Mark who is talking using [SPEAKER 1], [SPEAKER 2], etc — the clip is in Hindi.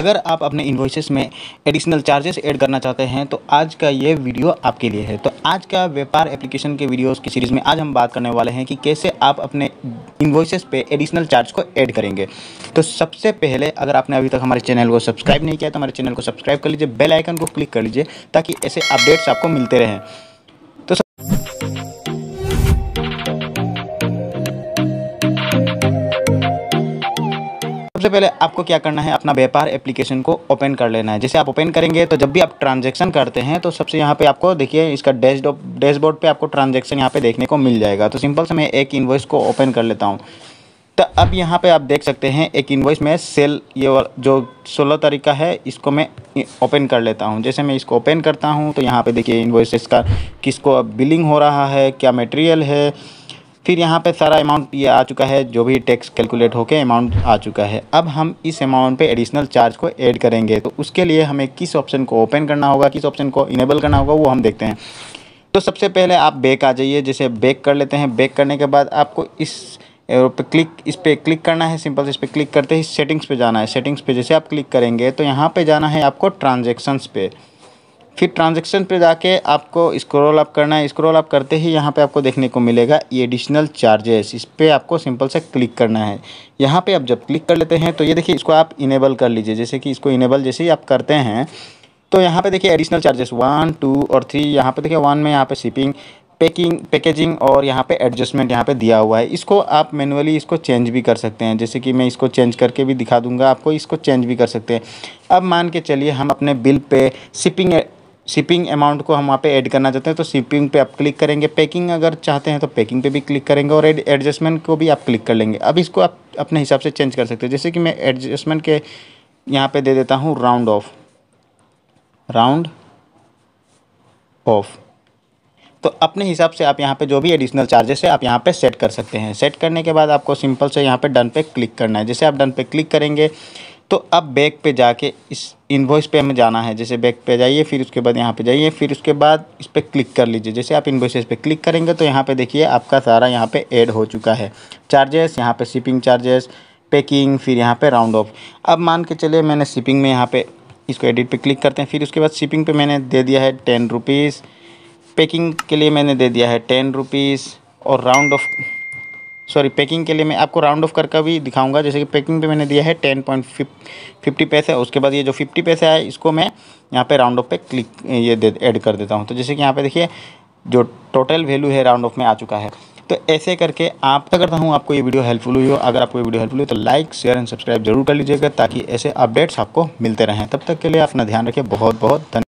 [SPEAKER 1] अगर आप अपने इन्वॉइसिस में एडिशनल चार्जेस ऐड करना चाहते हैं तो आज का ये वीडियो आपके लिए है तो आज का व्यापार एप्लीकेशन के वीडियोस की सीरीज़ में आज हम बात करने वाले हैं कि कैसे आप अपने इन्वॉइस पे एडिशनल चार्ज को ऐड करेंगे तो सबसे पहले अगर आपने अभी तक हमारे चैनल को सब्सक्राइब नहीं किया तो हमारे चैनल को सब्सक्राइब कर लीजिए बेल आइकन को क्लिक कर लीजिए ताकि ऐसे अपडेट्स आपको मिलते रहें सबसे पहले आपको क्या करना है अपना व्यापार एप्लीकेशन को ओपन कर लेना है जैसे आप ओपन करेंगे तो जब भी आप ट्रांजेक्शन करते हैं तो सबसे यहाँ पे आपको देखिए इसका डैश डैशबोर्ड पे आपको ट्रांजेक्शन यहाँ पे देखने को मिल जाएगा तो सिंपल से मैं एक इन्वॉइस को ओपन कर लेता हूँ तो अब यहाँ पे आप देख सकते हैं एक इन्वॉइस में सेल ये जो सोलह तरीका है इसको मैं ओपन कर लेता हूँ जैसे मैं इसको ओपन करता हूँ तो यहाँ पे देखिए इन्वॉइस इसका किसको बिलिंग हो रहा है क्या मटेरियल है फिर यहाँ पे सारा अमाउंट ये आ चुका है जो भी टैक्स कैलकुलेट होकर अमाउंट आ चुका है अब हम इस अमाउंट पे एडिशनल चार्ज को ऐड करेंगे तो उसके लिए हमें किस ऑप्शन को ओपन करना होगा किस ऑप्शन को इनेबल करना होगा वो हम देखते हैं तो सबसे पहले आप बैक आ जाइए जैसे बैक कर लेते हैं बैक करने के बाद आपको इस पे क्लिक इस पर क्लिक करना है सिंपल से इस पर क्लिक करते ही सेटिंग्स पे जाना है सेटिंग्स पे जैसे आप क्लिक करेंगे तो यहाँ पे जाना है आपको ट्रांजेक्शन्स पे फिर ट्रांजेक्शन पे जाके आपको स्क्रॉल अप करना है स्क्रॉल अप करते ही यहाँ पे आपको देखने को मिलेगा ये एडिशनल चार्जेस इस पर आपको सिंपल से क्लिक करना है यहाँ पे आप जब क्लिक कर लेते हैं तो ये देखिए इसको आप इनेबल कर लीजिए जैसे कि इसको इनेबल जैसे ही आप करते हैं तो यहाँ पे देखिए एडिशनल चार्जेस वन टू और थ्री यहाँ पे देखिए वन में यहाँ पे शिपिंग पैकिंग पैकेजिंग और यहाँ पे एडजस्टमेंट यहाँ पे दिया हुआ है इसको आप मैनुअली इसको चेंज भी कर सकते हैं जैसे कि मैं इसको चेंज करके भी दिखा दूंगा आपको इसको चेंज भी कर सकते हैं अब मान के चलिए हम अपने bill pay shipping shipping amount को हम वहाँ पे ऐड करना चाहते हैं तो शिपिंग पे आप क्लिक करेंगे पैकिंग अगर चाहते हैं तो पैकिंग पे भी क्लिक करेंगे और एडजस्टमेंट को भी आप क्लिक कर लेंगे अब इसको आप अपने हिसाब से चेंज कर सकते हैं जैसे कि मैं एडजस्टमेंट के यहाँ पे दे देता हूँ राउंड ऑफ राउंड ऑफ तो अपने हिसाब से आप यहाँ पर जो भी एडिशनल चार्जेस है आप यहाँ पर सेट कर सकते हैं सेट करने के बाद आपको सिंपल से यहाँ पर डन पे क्लिक करना है जैसे आप डन पे क्लिक करेंगे तो अब बैक पे जाके इस इन्वॉइस पे हमें जाना है जैसे बैक पे जाइए फिर उसके बाद यहाँ पे जाइए फिर उसके बाद इस पर क्लिक कर लीजिए जैसे आप इन्वॉइस पे क्लिक करेंगे तो यहाँ पे देखिए आपका सारा यहाँ पे ऐड हो चुका है चार्जेस यहाँ पे शिपिंग चार्जेस पैकिंग फिर यहाँ पे राउंड ऑफ अब मान के चलिए मैंने शिपिंग में यहाँ पर इसको एडिट पर क्लिक करते हैं फिर उसके बाद शिपिंग पर मैंने दे दिया है टेन रुपीज़ पैकिंग के लिए मैंने दे दिया है टेन रुपीज़ और राउंड ऑफ सॉरी पैकिंग के लिए मैं आपको राउंड ऑफ करके भी दिखाऊंगा जैसे कि पैकिंग पे मैंने दिया है टेन पॉइंट फिफ्टी पैसे उसके बाद ये जो फिफ्टी पैसे आए इसको मैं यहाँ पे राउंड ऑफ पे क्लिक ये दे ऐड कर देता हूँ तो जैसे कि यहाँ पे देखिए जो टोटल वैल्यू है राउंड ऑफ में आ चुका है तो ऐसे करके आप करता हूँ आपको ये वीडियो हेल्पफुल हुई हो अगर आपको ये वीडियो हेल्पफुल हुई तो लाइक शेयर एंड सब्सक्राइब जरूर कर लीजिएगा ताकि ऐसे अपडेट्स आपको मिलते रहें तब तक के लिए अपना ध्यान रखिए बहुत बहुत धन्यवाद